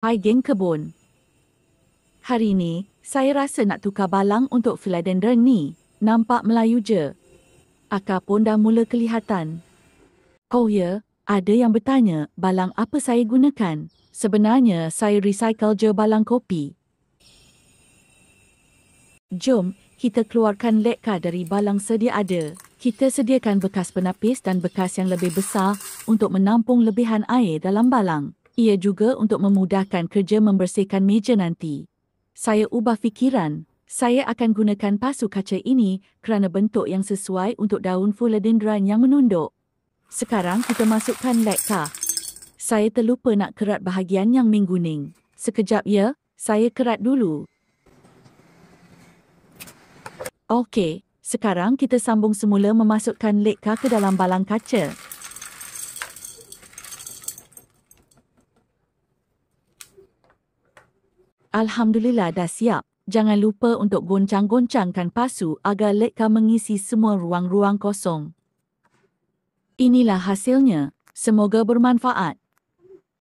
Hai geng kebun. Hari ini saya rasa nak tukar balang untuk philodendron ni. Nampak Melayu je. Akar pun dah mula kelihatan. Oh ya, ada yang bertanya balang apa saya gunakan. Sebenarnya saya recycle je balang kopi. Jom, kita keluarkan leka dari balang sedia ada. Kita sediakan bekas penapis dan bekas yang lebih besar untuk menampung lebihan air dalam balang. Ia juga untuk memudahkan kerja membersihkan meja nanti. Saya ubah fikiran. Saya akan gunakan pasu kaca ini kerana bentuk yang sesuai untuk daun philodendron yang menunduk. Sekarang kita masukkan leka. Saya terlupa nak kerat bahagian yang mengguning. Sekejap ya, saya kerat dulu. Okey, sekarang kita sambung semula memasukkan leka ke dalam balang kaca. Alhamdulillah dah siap. Jangan lupa untuk goncang-goncangkan pasu agar leka mengisi semua ruang-ruang kosong. Inilah hasilnya. Semoga bermanfaat.